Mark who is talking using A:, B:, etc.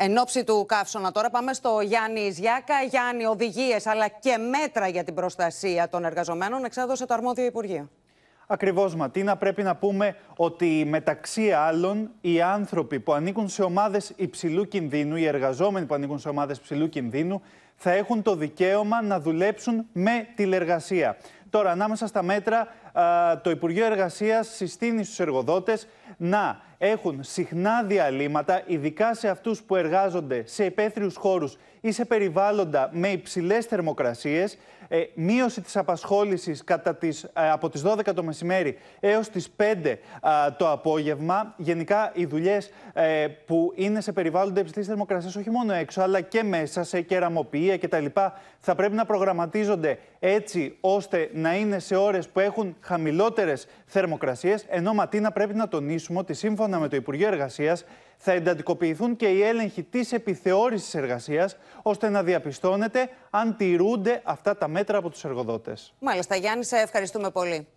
A: Εν ώψη του καύσωνα τώρα πάμε στο Γιάννης Ιζιάκα. Γιάννη, οδηγίες αλλά και μέτρα για την προστασία των εργαζομένων εξάδωσε το αρμόδιο Υπουργείο.
B: Ακριβώς, Ματίνα, πρέπει να πούμε ότι μεταξύ άλλων οι άνθρωποι που ανήκουν σε ομάδες υψηλού κινδύνου, οι εργαζόμενοι που ανήκουν σε ομάδες υψηλού κινδύνου, θα έχουν το δικαίωμα να δουλέψουν με τηλεργασία. Τώρα, ανάμεσα στα μέτρα, το Υπουργείο Εργασίας συστήνει στους εργοδότες να έχουν συχνά διαλύματα, ειδικά σε αυτούς που εργάζονται σε υπαίθριους χώρους ή σε περιβάλλοντα με υψηλές θερμοκρασίες. ε, μείωση της απασχόλησης ε, από τις 12 το μεσημέρι έως τις 5 το απόγευμα. Γενικά, οι δουλειές ε, που είναι σε περιβάλλοντα υψηλής θερμοκρασίας, όχι μόνο έξω, αλλά και μέσα σε κεραμοποιία κτλ., θα πρέπει να προγραμματίζονται έτσι ώστε να είναι σε ώρες που έχουν χαμηλότερες θερμοκρασίες. Ενώ Ματίνα πρέπει να τονίσουμε ότι σύμφωνα με το Υπουργείο Εργασίας θα εντατικοποιηθούν και οι έλεγχοι της επιθεώρησης εργασίας, ώστε να διαπιστώνεται αν τηρούνται αυτά τα μέτρα από τους εργοδότες.
A: Μάλιστα, Γιάννη, σε ευχαριστούμε πολύ.